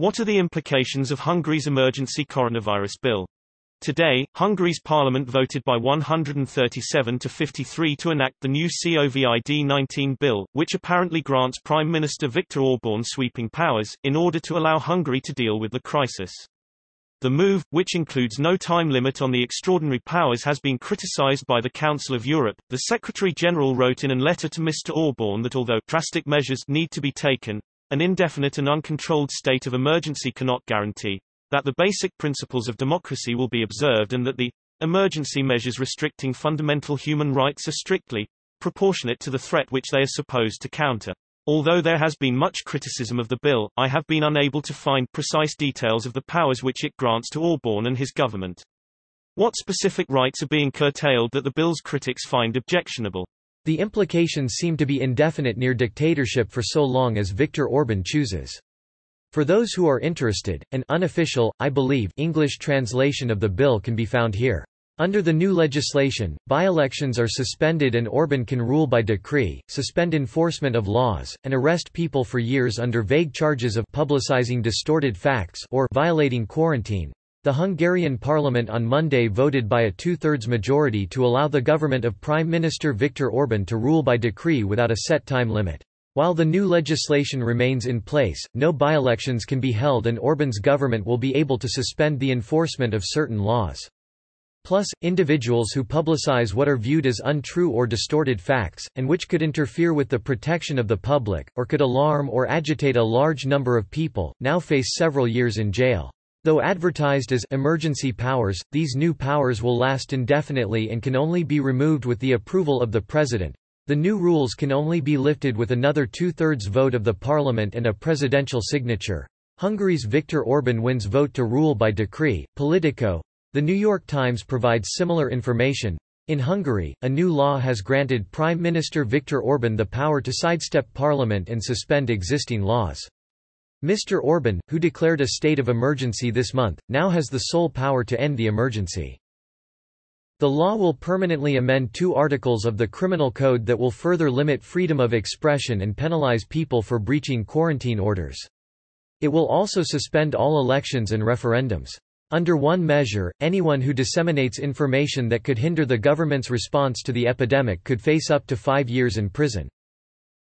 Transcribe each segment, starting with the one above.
What are the implications of Hungary's emergency coronavirus bill? Today, Hungary's parliament voted by 137 to 53 to enact the new COVID-19 bill, which apparently grants Prime Minister Viktor Orban sweeping powers, in order to allow Hungary to deal with the crisis. The move, which includes no time limit on the extraordinary powers has been criticized by the Council of Europe. The Secretary-General wrote in a letter to Mr. Orban that although drastic measures need to be taken, an indefinite and uncontrolled state of emergency cannot guarantee that the basic principles of democracy will be observed and that the emergency measures restricting fundamental human rights are strictly proportionate to the threat which they are supposed to counter. Although there has been much criticism of the bill, I have been unable to find precise details of the powers which it grants to Auburn and his government. What specific rights are being curtailed that the bill's critics find objectionable? The implications seem to be indefinite near dictatorship for so long as Viktor Orban chooses. For those who are interested, an unofficial, I believe, English translation of the bill can be found here. Under the new legislation, by-elections are suspended and Orban can rule by decree, suspend enforcement of laws, and arrest people for years under vague charges of publicizing distorted facts or violating quarantine, the Hungarian parliament on Monday voted by a two-thirds majority to allow the government of Prime Minister Viktor Orban to rule by decree without a set time limit. While the new legislation remains in place, no by-elections can be held and Orban's government will be able to suspend the enforcement of certain laws. Plus, individuals who publicize what are viewed as untrue or distorted facts, and which could interfere with the protection of the public, or could alarm or agitate a large number of people, now face several years in jail. Though advertised as emergency powers, these new powers will last indefinitely and can only be removed with the approval of the President. The new rules can only be lifted with another two-thirds vote of the parliament and a presidential signature. Hungary's Viktor Orban wins vote to rule by decree. Politico. The New York Times provides similar information. In Hungary, a new law has granted Prime Minister Viktor Orban the power to sidestep parliament and suspend existing laws. Mr. Orban, who declared a state of emergency this month, now has the sole power to end the emergency. The law will permanently amend two articles of the Criminal Code that will further limit freedom of expression and penalize people for breaching quarantine orders. It will also suspend all elections and referendums. Under one measure, anyone who disseminates information that could hinder the government's response to the epidemic could face up to five years in prison.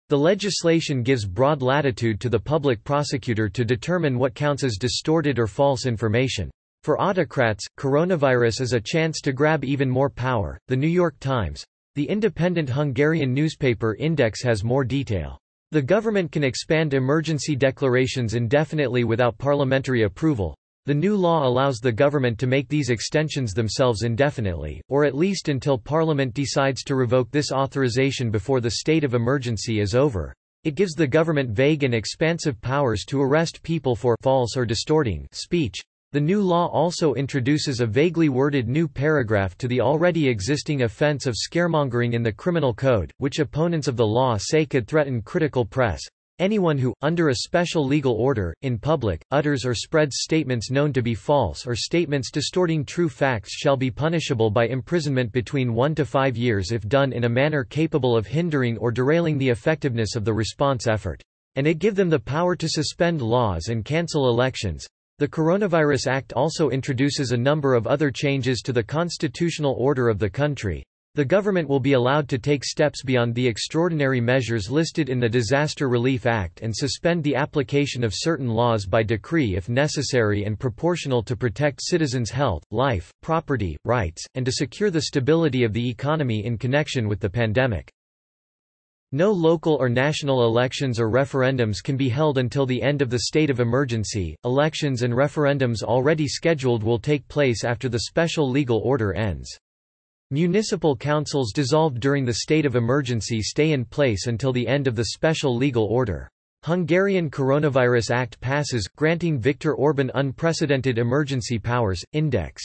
The legislation gives broad latitude to the public prosecutor to determine what counts as distorted or false information. For autocrats, coronavirus is a chance to grab even more power. The New York Times, the independent Hungarian newspaper Index has more detail. The government can expand emergency declarations indefinitely without parliamentary approval. The new law allows the government to make these extensions themselves indefinitely, or at least until Parliament decides to revoke this authorization before the state of emergency is over. It gives the government vague and expansive powers to arrest people for false or distorting speech. The new law also introduces a vaguely worded new paragraph to the already existing offense of scaremongering in the criminal code, which opponents of the law say could threaten critical press. Anyone who, under a special legal order, in public, utters or spreads statements known to be false or statements distorting true facts shall be punishable by imprisonment between one to five years if done in a manner capable of hindering or derailing the effectiveness of the response effort. And it give them the power to suspend laws and cancel elections, the Coronavirus Act also introduces a number of other changes to the constitutional order of the country. The government will be allowed to take steps beyond the extraordinary measures listed in the Disaster Relief Act and suspend the application of certain laws by decree if necessary and proportional to protect citizens' health, life, property, rights, and to secure the stability of the economy in connection with the pandemic. No local or national elections or referendums can be held until the end of the state of emergency. Elections and referendums already scheduled will take place after the special legal order ends. Municipal councils dissolved during the state of emergency stay in place until the end of the special legal order. Hungarian Coronavirus Act passes, granting Viktor Orban unprecedented emergency powers, index.